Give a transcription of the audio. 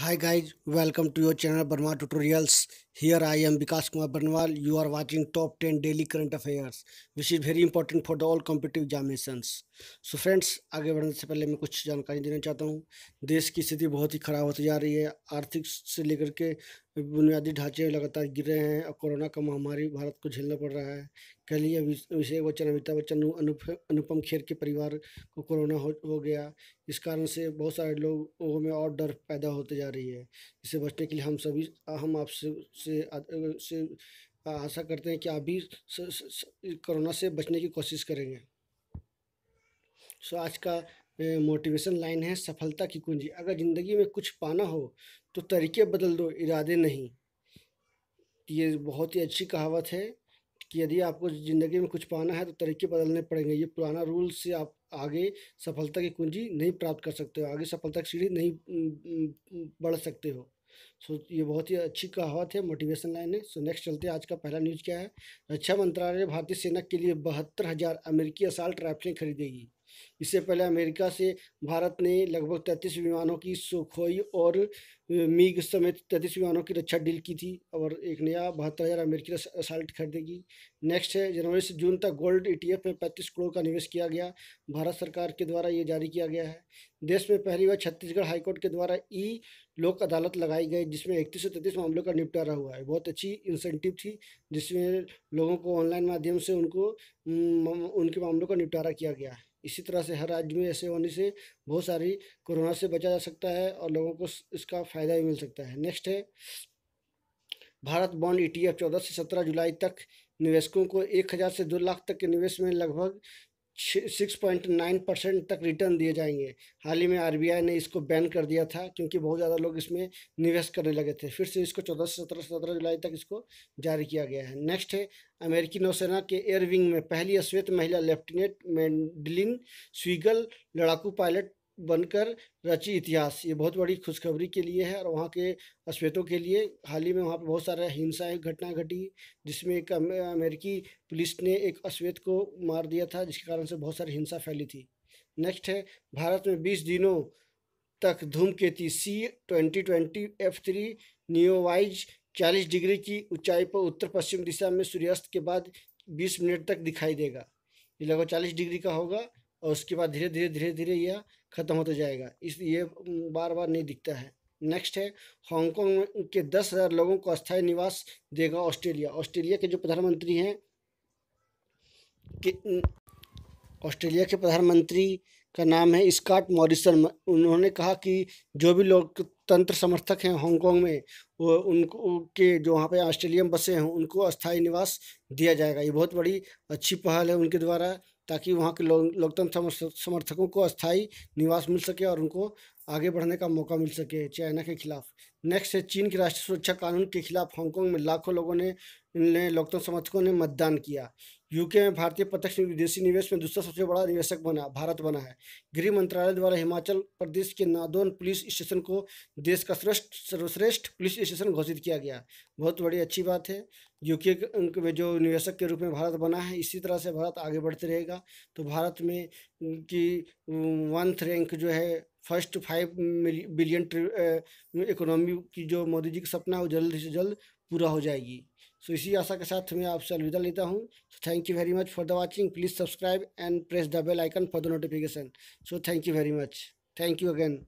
hi guys welcome to your channel Burma tutorials here I am Vikas Kumar Banwal you are watching top ten daily current affairs which is very important for the all competitive examinations. So friends आगे बढ़ने से पहले मैं कुछ जानकारी देना चाहता हूँ देश की स्थिति बहुत ही खराब होती जा रही है आर्थिक से लेकर के बुनियादी ढांचे लगातार गिर रहे हैं और कोरोना का महामारी भारत को झेलना पड़ रहा है कल ही अभिषेक बच्चन अमिताभ बच्चन अनुप अनुपम खेर के परिवार को कोरोना हो, हो गया इस कारण से बहुत सारे लोगों में और डर पैदा होते जा रही है इससे बचने के लिए हम सभी हम आपसे से से आशा करते हैं कि आप भी कोरोना से बचने की कोशिश करेंगे सो आज का मोटिवेशन लाइन है सफलता की कुंजी अगर ज़िंदगी में कुछ पाना हो तो तरीके बदल दो इरादे नहीं ये बहुत ही अच्छी कहावत है कि यदि आपको ज़िंदगी में कुछ पाना है तो तरीके बदलने पड़ेंगे ये पुराना रूल से आप आगे सफलता की कुंजी नहीं प्राप्त कर सकते हो आगे सफलता की सीढ़ी नहीं बढ़ सकते हो सो so, ये बहुत ही अच्छी कहावत है मोटिवेशन लाइन है सो नेक्स्ट चलते हैं आज का पहला न्यूज़ क्या है रक्षा मंत्रालय भारतीय सेना के लिए बहत्तर हज़ार अमेरिकी असाल्ट राइफलें खरीदेगी इससे पहले अमेरिका से भारत ने लगभग तैंतीस विमानों की सुखोई और मीग समेत तैंतीस विमानों की रक्षा डील की थी और एक नया बहत्तर हज़ार अमेरिकी असाल्ट खरीदेगी नेक्स्ट है जनवरी से जून तक गोल्ड ईटीएफ e में पैंतीस करोड़ का निवेश किया गया भारत सरकार के द्वारा ये जारी किया गया है देश में पहली बार छत्तीसगढ़ हाईकोर्ट के द्वारा ई लोक अदालत लगाई गई जिसमें इकतीस से तैंतीस मामलों का निपटारा हुआ है बहुत अच्छी इंसेंटिव थी जिसमें लोगों को ऑनलाइन माध्यम से उनको उनके मामलों का निपटारा किया गया है इसी तरह से हर राज्य में ऐसे होने से बहुत सारी कोरोना से बचा जा सकता है और लोगों को इसका फ़ायदा भी मिल सकता है नेक्स्ट है भारत बॉन्ड ईटीएफ 14 से 17 जुलाई तक निवेशकों को एक हज़ार से दो लाख तक के निवेश में लगभग सिक्स पॉइंट नाइन परसेंट तक रिटर्न दिए जाएंगे हाल ही में आरबीआई ने इसको बैन कर दिया था क्योंकि बहुत ज़्यादा लोग इसमें निवेश करने लगे थे फिर से इसको चौदह से सत्रह सत्रह जुलाई तक इसको जारी किया गया है नेक्स्ट है अमेरिकी नौसेना के एयर विंग में पहली अश्वेत महिला लेफ्टिनेंट मैंडलिन स्वीगल लड़ाकू पायलट बनकर रची इतिहास ये बहुत बड़ी खुशखबरी के लिए है और वहाँ के अश्वेतों के लिए हाल ही में वहाँ पर बहुत सारे हिंसाएं घटना घटी जिसमें एक अमेरिकी पुलिस ने एक अश्वेत को मार दिया था जिसके कारण से बहुत सारी हिंसा फैली थी नेक्स्ट है भारत में बीस दिनों तक धूमकेतु C twenty twenty F three नियोवाइज चालीस डिग्री की ऊंचाई पर उत्तर पश्चिम दिशा में सूर्यास्त के बाद बीस मिनट तक दिखाई देगा ये लगभग चालीस डिग्री का होगा और उसके बाद धीरे धीरे धीरे धीरे यह ख़त्म होता जाएगा इसलिए बार बार नहीं दिखता है नेक्स्ट है हांगकॉन्ग के दस हज़ार लोगों को अस्थायी निवास देगा ऑस्ट्रेलिया ऑस्ट्रेलिया के जो प्रधानमंत्री हैं कि ऑस्ट्रेलिया के प्रधानमंत्री का नाम है स्कॉट मॉरिसन उन्होंने कहा कि जो भी लोकतंत्र समर्थक हैं हांगकॉन्ग में वो उनको के जो वहाँ पे ऑस्ट्रेलिया में बसे हैं उनको अस्थायी निवास दिया जाएगा ये बहुत बड़ी अच्छी पहल है उनके द्वारा ताकि वहाँ के लोकतंत्र समर्थकों को अस्थायी निवास मिल सके और उनको आगे बढ़ने का मौका मिल सके चाइना के खिलाफ नेक्स्ट है चीन के राष्ट्रीय सुरक्षा कानून के खिलाफ हांगकांग में लाखों लोगों ने ने लोकतंत्र समर्थकों ने मतदान किया यूके में भारतीय प्रत्यक्ष विदेशी निवेश में दूसरा सबसे बड़ा निवेशक बना भारत बना है गृह मंत्रालय द्वारा हिमाचल प्रदेश के नादौन पुलिस स्टेशन को देश का श्रेष्ठ सर्वश्रेष्ठ पुलिस स्टेशन घोषित किया गया बहुत बड़ी अच्छी बात है यूके में जो निवेशक के रूप में भारत बना है इसी तरह से भारत आगे बढ़ते रहेगा तो भारत में की वंथ रैंक जो है फर्स्ट फाइव बिलियन इकोनॉमी की जो मोदी जी का सपना है वो जल्द से जल्द पूरा हो जाएगी सो इसी आशा के साथ मैं आपसे अलविदा लेता हूँ so thank you very much for the watching please subscribe and press the bell icon for the notification so thank you very much thank you again